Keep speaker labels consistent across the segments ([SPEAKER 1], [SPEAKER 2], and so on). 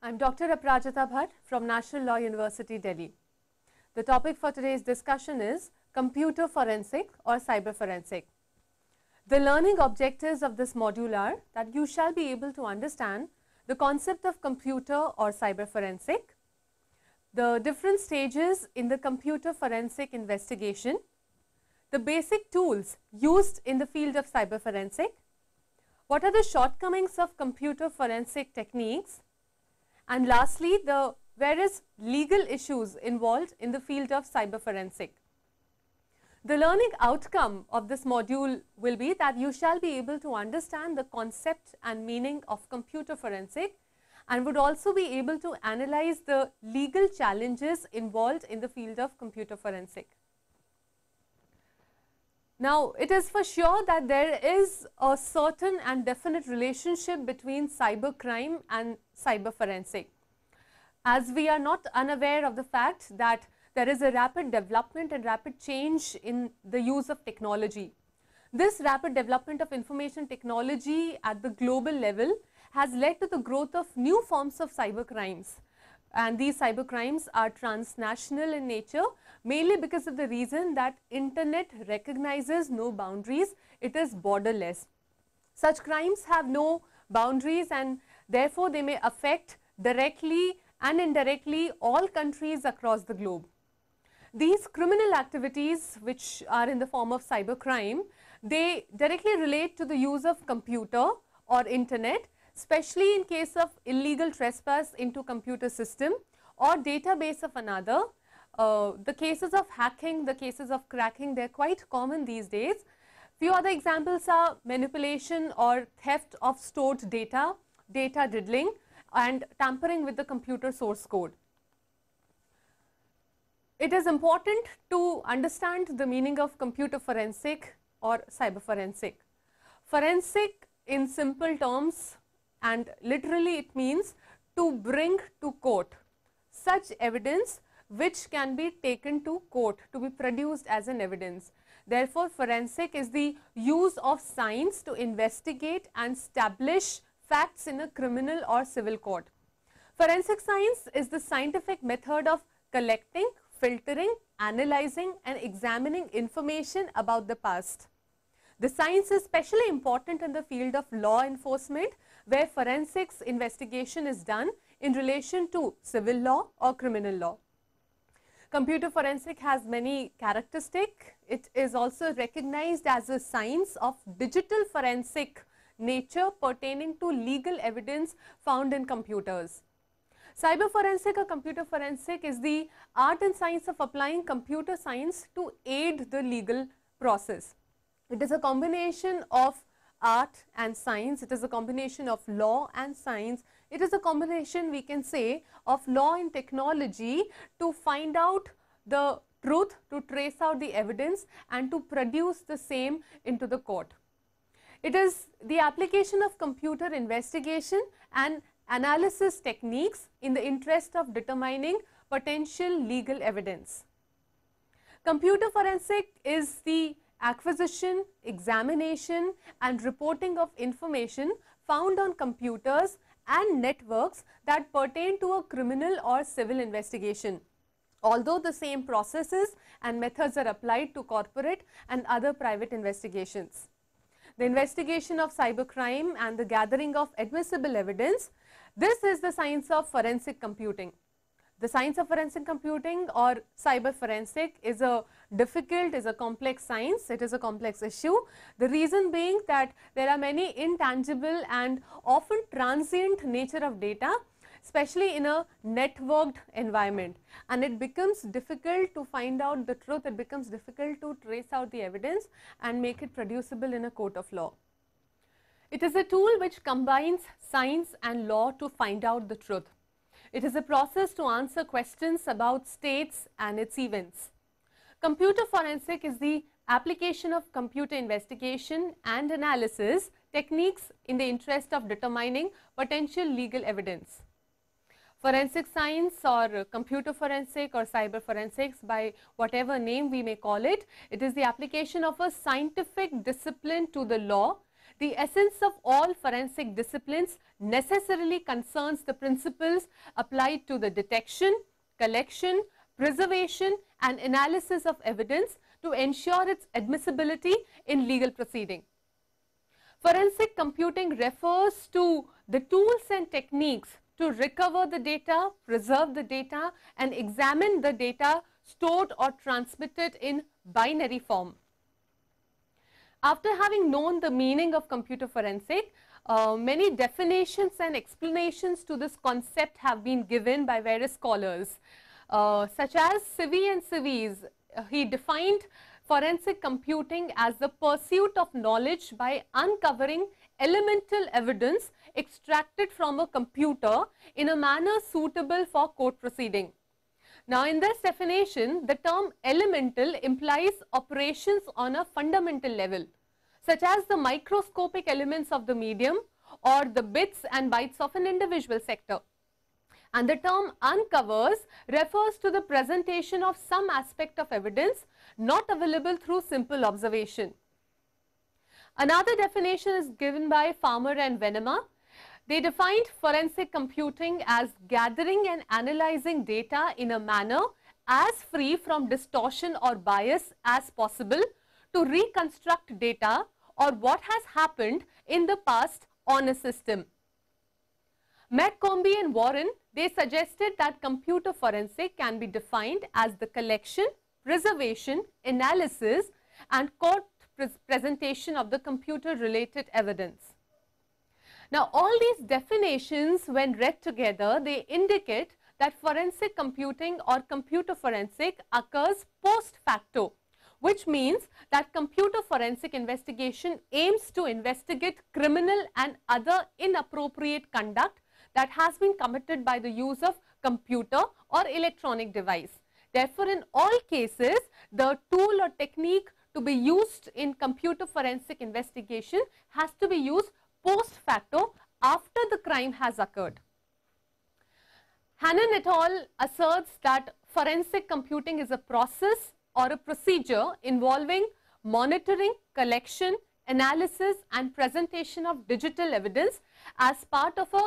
[SPEAKER 1] I'm Dr. Aprajita Bhatt from National Law University, Delhi. The topic for today's discussion is computer forensic or cyber forensic. The learning objectives of this module are that you shall be able to understand the concept of computer or cyber forensic, the different stages in the computer forensic investigation, the basic tools used in the field of cyber forensic, what are the shortcomings of computer forensic techniques, and lastly, the various legal issues involved in the field of cyber forensic. The learning outcome of this module will be that you shall be able to understand the concept and meaning of computer forensic and would also be able to analyze the legal challenges involved in the field of computer forensic. Now, it is for sure that there is a certain and definite relationship between cybercrime and cyber forensic. As we are not unaware of the fact that there is a rapid development and rapid change in the use of technology. This rapid development of information technology at the global level has led to the growth of new forms of cyber crimes and these cyber crimes are transnational in nature mainly because of the reason that internet recognizes no boundaries, it is borderless. Such crimes have no boundaries and therefore, they may affect directly and indirectly all countries across the globe. These criminal activities which are in the form of cyber crime, they directly relate to the use of computer or internet especially in case of illegal trespass into computer system or database of another. Uh, the cases of hacking, the cases of cracking, they are quite common these days. Few other examples are manipulation or theft of stored data, data diddling and tampering with the computer source code. It is important to understand the meaning of computer forensic or cyber forensic. Forensic in simple terms and literally it means to bring to court such evidence which can be taken to court to be produced as an evidence. Therefore, forensic is the use of science to investigate and establish facts in a criminal or civil court. Forensic science is the scientific method of collecting, filtering, analyzing and examining information about the past. The science is especially important in the field of law enforcement where forensics investigation is done in relation to civil law or criminal law. Computer forensic has many characteristic. It is also recognized as a science of digital forensic nature pertaining to legal evidence found in computers. Cyber forensic or computer forensic is the art and science of applying computer science to aid the legal process. It is a combination of art and science, it is a combination of law and science, it is a combination we can say of law and technology to find out the truth, to trace out the evidence and to produce the same into the court. It is the application of computer investigation and analysis techniques in the interest of determining potential legal evidence. Computer forensic is the acquisition, examination and reporting of information found on computers and networks that pertain to a criminal or civil investigation. Although the same processes and methods are applied to corporate and other private investigations. The investigation of cybercrime and the gathering of admissible evidence, this is the science of forensic computing. The science of forensic computing or cyber forensic is a difficult, is a complex science, it is a complex issue. The reason being that there are many intangible and often transient nature of data especially in a networked environment and it becomes difficult to find out the truth, it becomes difficult to trace out the evidence and make it producible in a court of law. It is a tool which combines science and law to find out the truth. It is a process to answer questions about states and its events. Computer forensic is the application of computer investigation and analysis techniques in the interest of determining potential legal evidence. Forensic science or computer forensic or cyber forensics by whatever name we may call it, it is the application of a scientific discipline to the law the essence of all forensic disciplines necessarily concerns the principles applied to the detection, collection, preservation and analysis of evidence to ensure its admissibility in legal proceeding. Forensic computing refers to the tools and techniques to recover the data, preserve the data and examine the data stored or transmitted in binary form. After having known the meaning of computer forensic, uh, many definitions and explanations to this concept have been given by various scholars, uh, such as Civi and Civis. Uh, he defined forensic computing as the pursuit of knowledge by uncovering elemental evidence extracted from a computer in a manner suitable for court proceeding. Now, in this definition, the term elemental implies operations on a fundamental level such as the microscopic elements of the medium or the bits and bytes of an individual sector. And the term uncovers refers to the presentation of some aspect of evidence not available through simple observation. Another definition is given by Farmer and Venema. They defined forensic computing as gathering and analyzing data in a manner as free from distortion or bias as possible to reconstruct data or what has happened in the past on a system. Metcombe and Warren, they suggested that computer forensic can be defined as the collection, preservation, analysis and court pres presentation of the computer related evidence. Now all these definitions when read together, they indicate that forensic computing or computer forensic occurs post facto which means that computer forensic investigation aims to investigate criminal and other inappropriate conduct that has been committed by the use of computer or electronic device. Therefore, in all cases, the tool or technique to be used in computer forensic investigation has to be used post facto after the crime has occurred. Hannon et al asserts that forensic computing is a process or a procedure involving monitoring, collection, analysis and presentation of digital evidence as part of a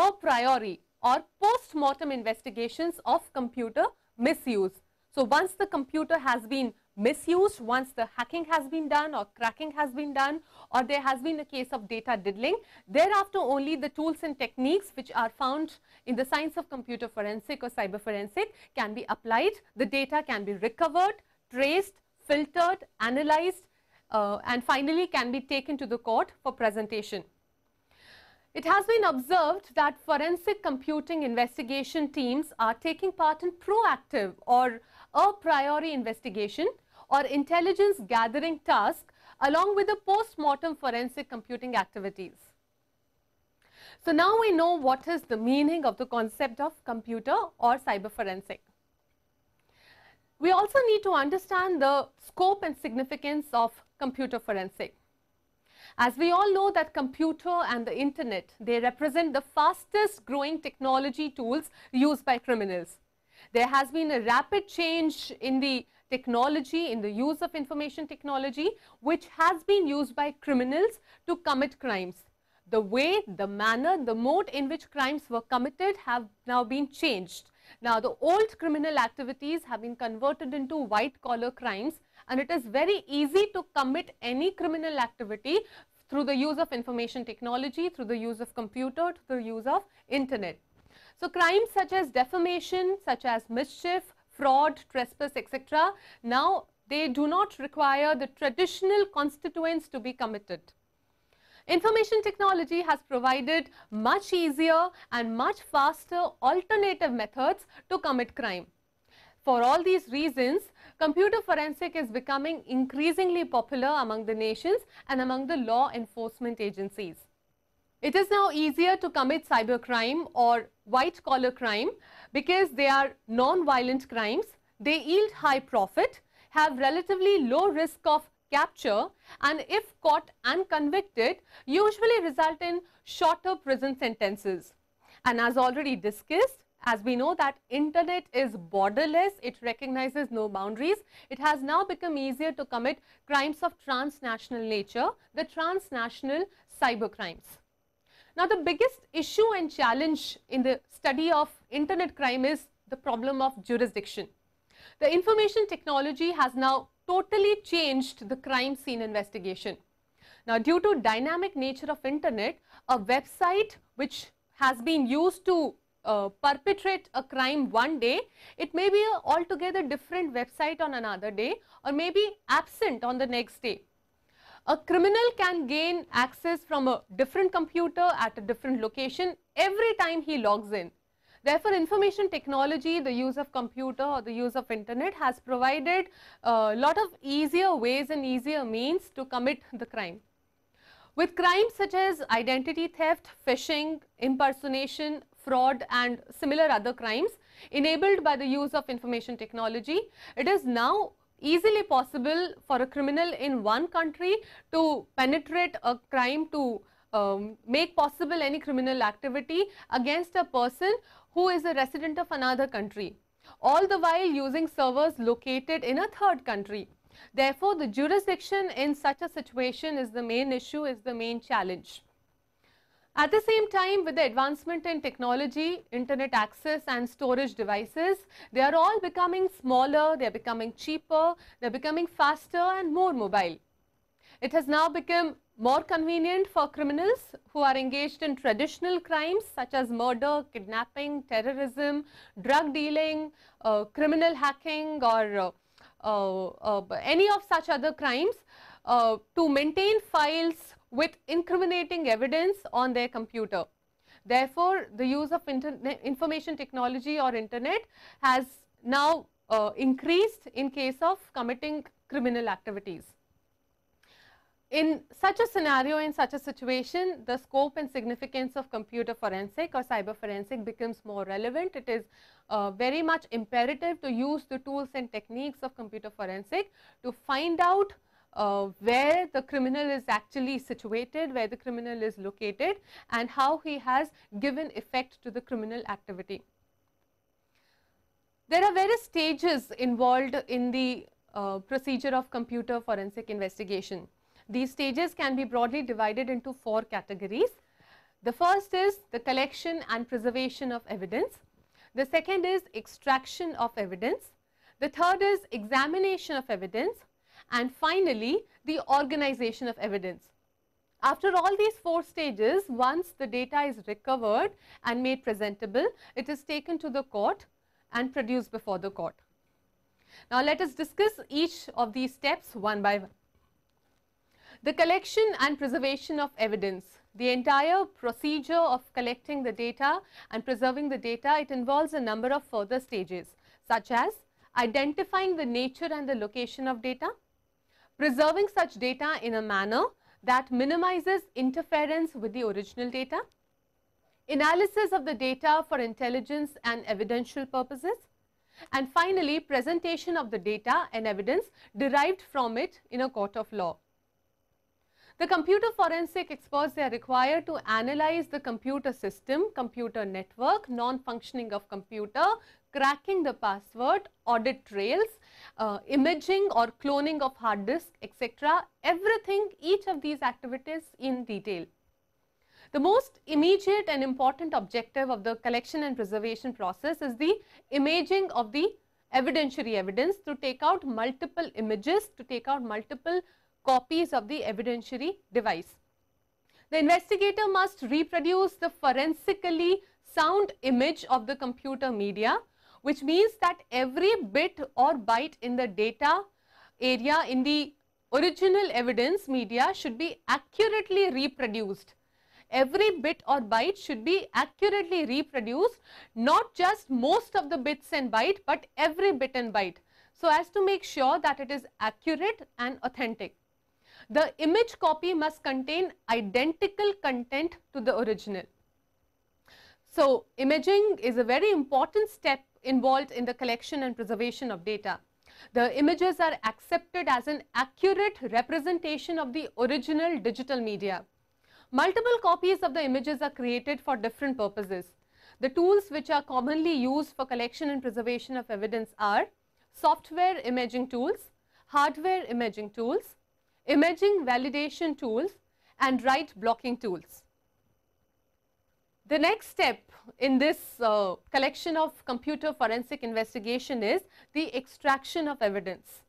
[SPEAKER 1] a priori or post-mortem investigations of computer misuse. So, once the computer has been misused, once the hacking has been done or cracking has been done or there has been a case of data diddling, thereafter only the tools and techniques which are found in the science of computer forensic or cyber forensic can be applied, the data can be recovered, traced, filtered, analyzed uh, and finally can be taken to the court for presentation. It has been observed that forensic computing investigation teams are taking part in proactive or a priori investigation or intelligence gathering task along with the post-mortem forensic computing activities. So now we know what is the meaning of the concept of computer or cyber forensic. We also need to understand the scope and significance of computer forensic. As we all know that computer and the internet, they represent the fastest growing technology tools used by criminals. There has been a rapid change in the technology, in the use of information technology, which has been used by criminals to commit crimes. The way, the manner, the mode in which crimes were committed have now been changed. Now, the old criminal activities have been converted into white collar crimes and it is very easy to commit any criminal activity through the use of information technology, through the use of computer, through the use of internet. So, crimes such as defamation, such as mischief, fraud, trespass, etc. Now, they do not require the traditional constituents to be committed. Information technology has provided much easier and much faster alternative methods to commit crime. For all these reasons, computer forensic is becoming increasingly popular among the nations and among the law enforcement agencies. It is now easier to commit cybercrime or white-collar crime because they are non-violent crimes, they yield high profit, have relatively low risk of capture and if caught and convicted usually result in shorter prison sentences. And as already discussed, as we know that internet is borderless, it recognizes no boundaries. It has now become easier to commit crimes of transnational nature, the transnational cyber crimes. Now the biggest issue and challenge in the study of internet crime is the problem of jurisdiction. The information technology has now totally changed the crime scene investigation. Now, due to dynamic nature of internet, a website which has been used to uh, perpetrate a crime one day, it may be a altogether different website on another day or may be absent on the next day. A criminal can gain access from a different computer at a different location every time he logs in. Therefore, information technology, the use of computer or the use of internet has provided a uh, lot of easier ways and easier means to commit the crime. With crimes such as identity theft, phishing, impersonation, fraud and similar other crimes enabled by the use of information technology, it is now easily possible for a criminal in one country to penetrate a crime to um, make possible any criminal activity against a person who is a resident of another country, all the while using servers located in a third country. Therefore, the jurisdiction in such a situation is the main issue, is the main challenge. At the same time, with the advancement in technology, internet access and storage devices, they are all becoming smaller, they are becoming cheaper, they are becoming faster and more mobile. It has now become more convenient for criminals who are engaged in traditional crimes such as murder, kidnapping, terrorism, drug dealing, uh, criminal hacking or uh, uh, uh any of such other crimes uh, to maintain files with incriminating evidence on their computer. Therefore, the use of information technology or internet has now uh, increased in case of committing criminal activities. In such a scenario, in such a situation, the scope and significance of computer forensic or cyber forensic becomes more relevant. It is uh, very much imperative to use the tools and techniques of computer forensic to find out uh, where the criminal is actually situated, where the criminal is located and how he has given effect to the criminal activity. There are various stages involved in the uh, procedure of computer forensic investigation. These stages can be broadly divided into four categories. The first is the collection and preservation of evidence. The second is extraction of evidence. The third is examination of evidence. And finally, the organization of evidence. After all these four stages, once the data is recovered and made presentable, it is taken to the court and produced before the court. Now, let us discuss each of these steps one by one. The collection and preservation of evidence. The entire procedure of collecting the data and preserving the data, it involves a number of further stages such as identifying the nature and the location of data, preserving such data in a manner that minimizes interference with the original data, analysis of the data for intelligence and evidential purposes, and finally presentation of the data and evidence derived from it in a court of law. The computer forensic experts, they are required to analyze the computer system, computer network, non-functioning of computer, cracking the password, audit trails, uh, imaging or cloning of hard disk, etc. Everything, each of these activities in detail. The most immediate and important objective of the collection and preservation process is the imaging of the evidentiary evidence to take out multiple images, to take out multiple copies of the evidentiary device. The investigator must reproduce the forensically sound image of the computer media, which means that every bit or byte in the data area in the original evidence media should be accurately reproduced. Every bit or byte should be accurately reproduced, not just most of the bits and byte, but every bit and byte. So, as to make sure that it is accurate and authentic. The image copy must contain identical content to the original. So, imaging is a very important step involved in the collection and preservation of data. The images are accepted as an accurate representation of the original digital media. Multiple copies of the images are created for different purposes. The tools which are commonly used for collection and preservation of evidence are software imaging tools, hardware imaging tools, imaging validation tools and write blocking tools. The next step in this uh, collection of computer forensic investigation is the extraction of evidence.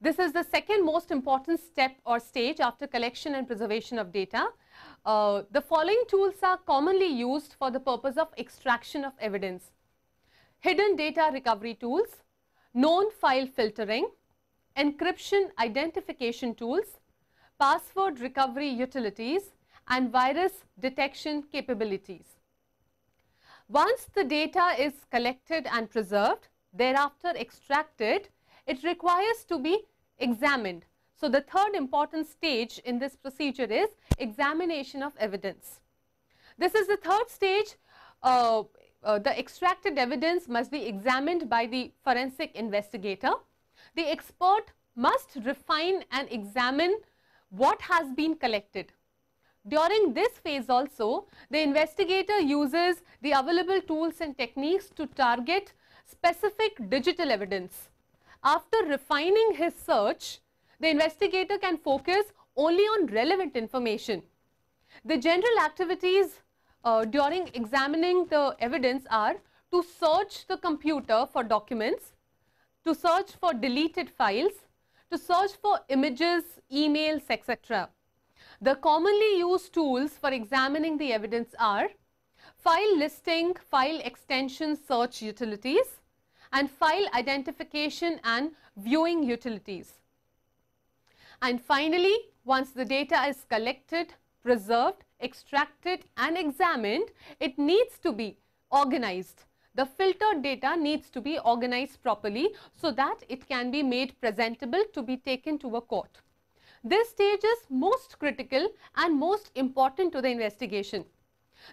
[SPEAKER 1] This is the second most important step or stage after collection and preservation of data. Uh, the following tools are commonly used for the purpose of extraction of evidence. Hidden data recovery tools, known file filtering, encryption identification tools, password recovery utilities and virus detection capabilities. Once the data is collected and preserved, thereafter extracted, it requires to be examined. So, the third important stage in this procedure is examination of evidence. This is the third stage. Uh, uh, the extracted evidence must be examined by the forensic investigator the expert must refine and examine what has been collected. During this phase also, the investigator uses the available tools and techniques to target specific digital evidence. After refining his search, the investigator can focus only on relevant information. The general activities uh, during examining the evidence are to search the computer for documents, to search for deleted files, to search for images, emails, etc. The commonly used tools for examining the evidence are file listing, file extension search utilities, and file identification and viewing utilities. And finally, once the data is collected, preserved, extracted and examined, it needs to be organized the filtered data needs to be organized properly so that it can be made presentable to be taken to a court. This stage is most critical and most important to the investigation.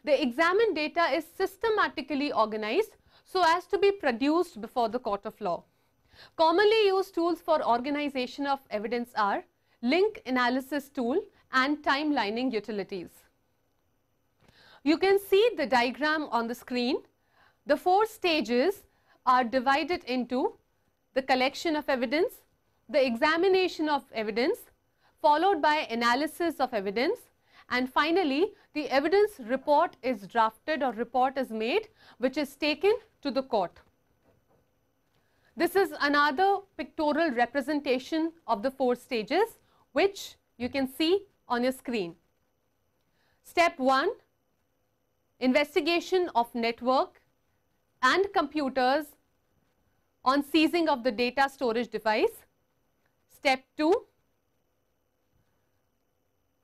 [SPEAKER 1] The examined data is systematically organized so as to be produced before the court of law. Commonly used tools for organization of evidence are link analysis tool and timelining utilities. You can see the diagram on the screen the four stages are divided into the collection of evidence, the examination of evidence, followed by analysis of evidence and finally the evidence report is drafted or report is made which is taken to the court. This is another pictorial representation of the four stages which you can see on your screen. Step 1 investigation of network and computers on seizing of the data storage device. Step 2,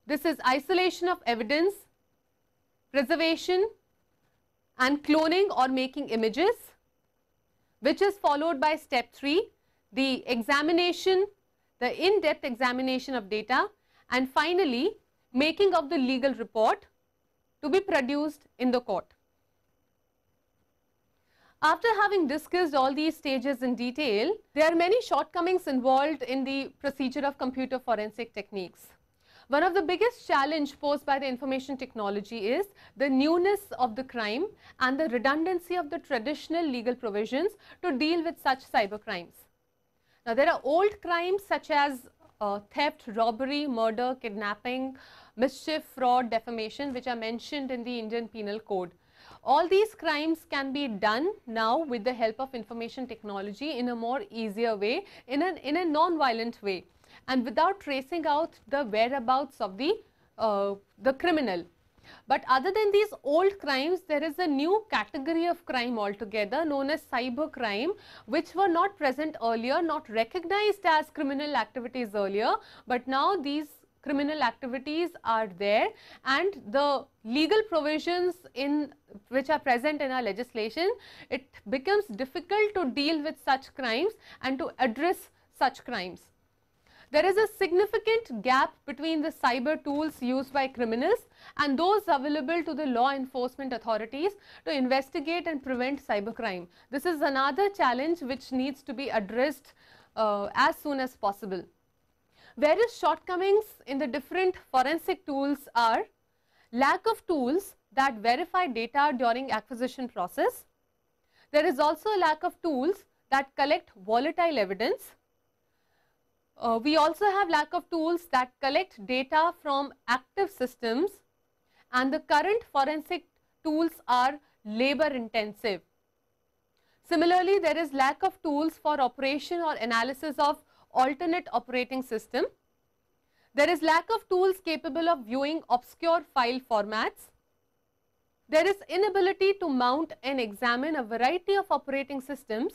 [SPEAKER 1] this is isolation of evidence, preservation and cloning or making images which is followed by step 3, the examination, the in-depth examination of data and finally making of the legal report to be produced in the court. After having discussed all these stages in detail, there are many shortcomings involved in the procedure of computer forensic techniques. One of the biggest challenge posed by the information technology is the newness of the crime and the redundancy of the traditional legal provisions to deal with such cyber crimes. Now, there are old crimes such as uh, theft, robbery, murder, kidnapping, mischief, fraud, defamation, which are mentioned in the Indian Penal Code. All these crimes can be done now with the help of information technology in a more easier way, in, an, in a non-violent way and without tracing out the whereabouts of the, uh, the criminal. But other than these old crimes, there is a new category of crime altogether known as cyber crime, which were not present earlier, not recognized as criminal activities earlier, but now these criminal activities are there and the legal provisions in which are present in our legislation, it becomes difficult to deal with such crimes and to address such crimes. There is a significant gap between the cyber tools used by criminals and those available to the law enforcement authorities to investigate and prevent cybercrime. This is another challenge which needs to be addressed uh, as soon as possible. Various shortcomings in the different forensic tools are lack of tools that verify data during acquisition process. There is also a lack of tools that collect volatile evidence. Uh, we also have lack of tools that collect data from active systems and the current forensic tools are labor intensive. Similarly, there is lack of tools for operation or analysis of alternate operating system. There is lack of tools capable of viewing obscure file formats. There is inability to mount and examine a variety of operating systems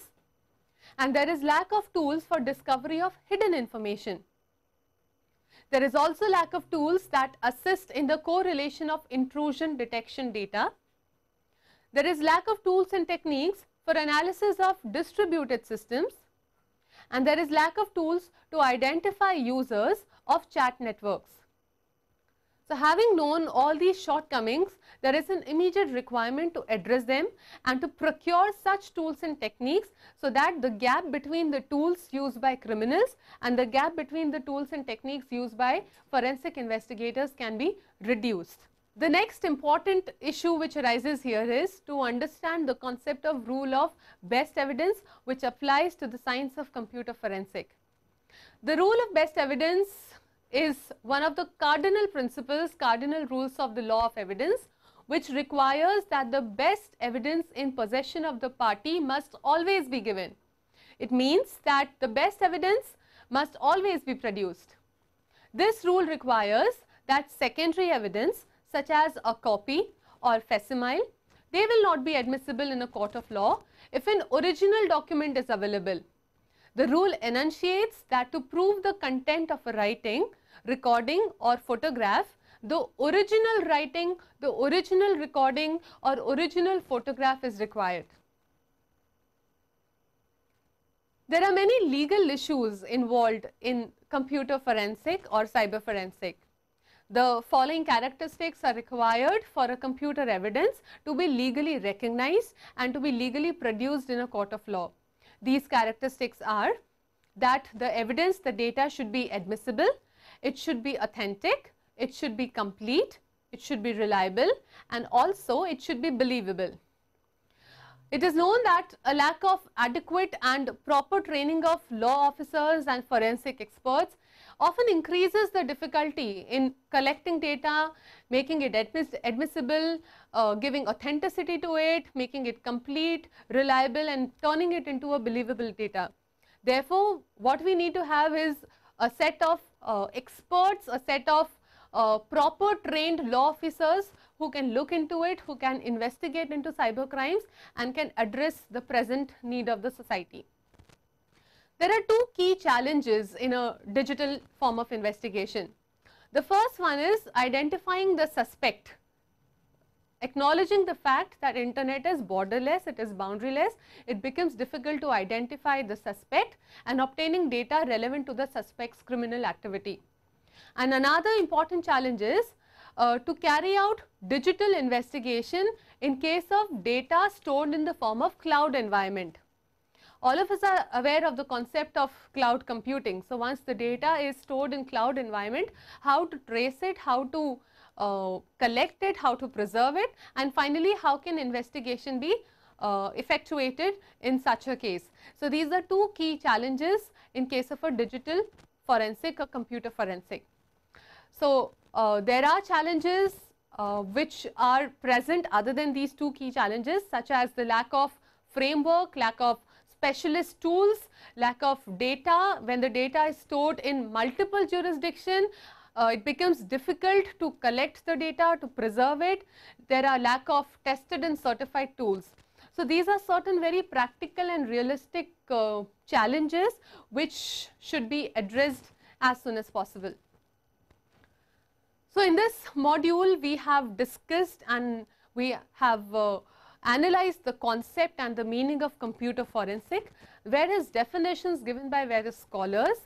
[SPEAKER 1] and there is lack of tools for discovery of hidden information. There is also lack of tools that assist in the correlation of intrusion detection data. There is lack of tools and techniques for analysis of distributed systems and there is lack of tools to identify users of chat networks. So, having known all these shortcomings, there is an immediate requirement to address them and to procure such tools and techniques so that the gap between the tools used by criminals and the gap between the tools and techniques used by forensic investigators can be reduced. The next important issue which arises here is to understand the concept of rule of best evidence which applies to the science of computer forensic. The rule of best evidence is one of the cardinal principles, cardinal rules of the law of evidence which requires that the best evidence in possession of the party must always be given. It means that the best evidence must always be produced. This rule requires that secondary evidence such as a copy or facsimile, they will not be admissible in a court of law if an original document is available. The rule enunciates that to prove the content of a writing, recording or photograph, the original writing, the original recording or original photograph is required. There are many legal issues involved in computer forensic or cyber forensic the following characteristics are required for a computer evidence to be legally recognized and to be legally produced in a court of law. These characteristics are that the evidence, the data should be admissible, it should be authentic, it should be complete, it should be reliable and also it should be believable. It is known that a lack of adequate and proper training of law officers and forensic experts often increases the difficulty in collecting data, making it admiss admissible, uh, giving authenticity to it, making it complete, reliable and turning it into a believable data. Therefore, what we need to have is a set of uh, experts, a set of uh, proper trained law officers who can look into it, who can investigate into cyber crimes and can address the present need of the society. There are two key challenges in a digital form of investigation. The first one is identifying the suspect, acknowledging the fact that internet is borderless, it is boundaryless, it becomes difficult to identify the suspect and obtaining data relevant to the suspect's criminal activity. And another important challenge is uh, to carry out digital investigation in case of data stored in the form of cloud environment all of us are aware of the concept of cloud computing. So, once the data is stored in cloud environment, how to trace it, how to uh, collect it, how to preserve it and finally, how can investigation be uh, effectuated in such a case. So, these are two key challenges in case of a digital forensic or computer forensic. So, uh, there are challenges uh, which are present other than these two key challenges such as the lack of framework, lack of specialist tools, lack of data. When the data is stored in multiple jurisdiction, uh, it becomes difficult to collect the data, to preserve it. There are lack of tested and certified tools. So, these are certain very practical and realistic uh, challenges which should be addressed as soon as possible. So, in this module we have discussed and we have uh, analyze the concept and the meaning of computer forensic, whereas definitions given by various scholars.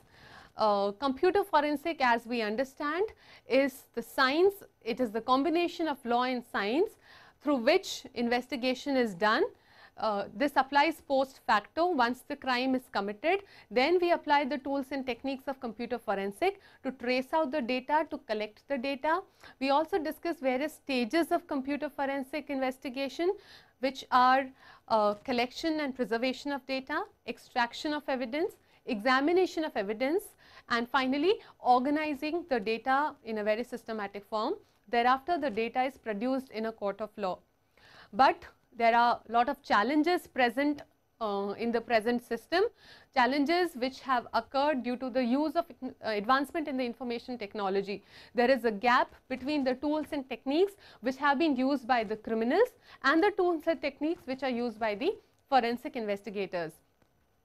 [SPEAKER 1] Uh, computer forensic as we understand is the science, it is the combination of law and science through which investigation is done. Uh, this applies post facto once the crime is committed then we apply the tools and techniques of computer forensic to trace out the data to collect the data. We also discuss various stages of computer forensic investigation which are uh, collection and preservation of data, extraction of evidence, examination of evidence and finally organizing the data in a very systematic form. Thereafter the data is produced in a court of law. But there are lot of challenges present uh, in the present system, challenges which have occurred due to the use of uh, advancement in the information technology. There is a gap between the tools and techniques which have been used by the criminals and the tools and techniques which are used by the forensic investigators.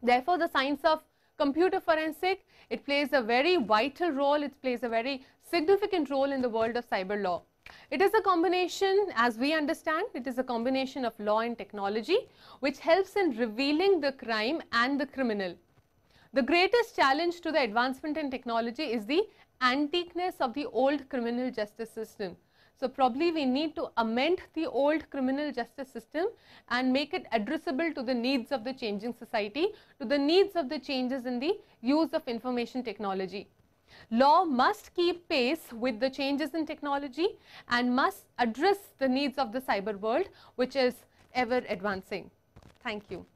[SPEAKER 1] Therefore, the science of computer forensic, it plays a very vital role, it plays a very significant role in the world of cyber law. It is a combination as we understand it is a combination of law and technology which helps in revealing the crime and the criminal. The greatest challenge to the advancement in technology is the antiqueness of the old criminal justice system. So, probably we need to amend the old criminal justice system and make it addressable to the needs of the changing society, to the needs of the changes in the use of information technology. Law must keep pace with the changes in technology and must address the needs of the cyber world which is ever advancing. Thank you.